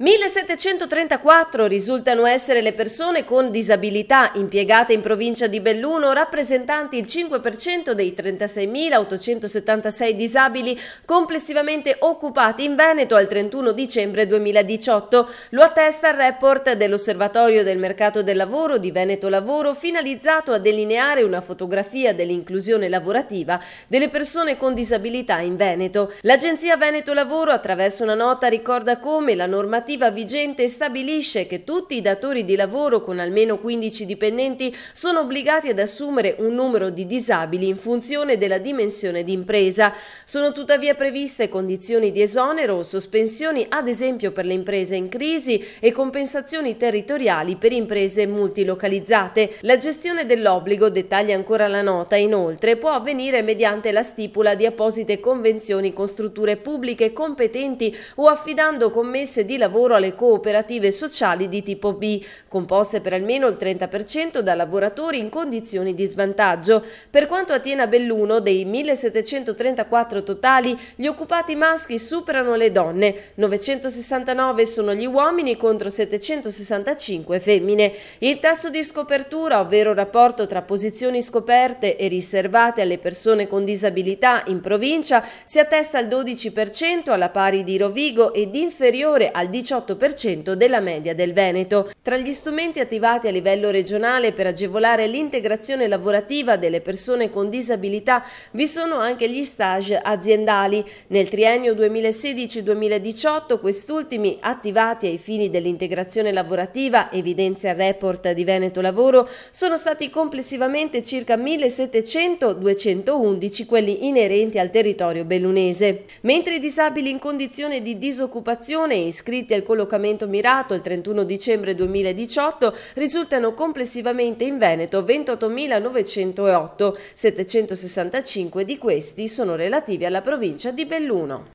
1734 risultano essere le persone con disabilità impiegate in provincia di Belluno, rappresentanti il 5% dei 36.876 disabili complessivamente occupati in Veneto al 31 dicembre 2018. Lo attesta il report dell'Osservatorio del mercato del lavoro di Veneto Lavoro finalizzato a delineare una fotografia dell'inclusione lavorativa delle persone con disabilità in Veneto. L'agenzia Veneto Lavoro attraverso una nota ricorda come la normativa normativa vigente stabilisce che tutti i datori di lavoro con almeno 15 dipendenti sono obbligati ad assumere un numero di disabili in funzione della dimensione d'impresa. Sono tuttavia previste condizioni di esonero o sospensioni ad esempio per le imprese in crisi e compensazioni territoriali per imprese multilocalizzate. La gestione dell'obbligo, dettaglia ancora la nota, inoltre può avvenire mediante la stipula di apposite convenzioni con strutture pubbliche competenti o affidando commesse di lavoro lavoro alle cooperative sociali di tipo B, composte per almeno il 30% da lavoratori in condizioni di svantaggio. Per quanto attiene a Belluno, dei 1734 totali, gli occupati maschi superano le donne, 969 sono gli uomini contro 765 femmine. Il tasso di scopertura, ovvero il rapporto tra posizioni scoperte e riservate alle persone con disabilità in provincia, si attesta al 12% alla pari di Rovigo ed inferiore al 19% 18% della media del Veneto. Tra gli strumenti attivati a livello regionale per agevolare l'integrazione lavorativa delle persone con disabilità vi sono anche gli stage aziendali. Nel triennio 2016-2018 quest'ultimi attivati ai fini dell'integrazione lavorativa, evidenzia il report di Veneto Lavoro, sono stati complessivamente circa 1700-211 quelli inerenti al territorio bellunese. Mentre i disabili in condizione di disoccupazione iscritti al del collocamento mirato il 31 dicembre 2018 risultano complessivamente in Veneto 28.908, 765 di questi sono relativi alla provincia di Belluno.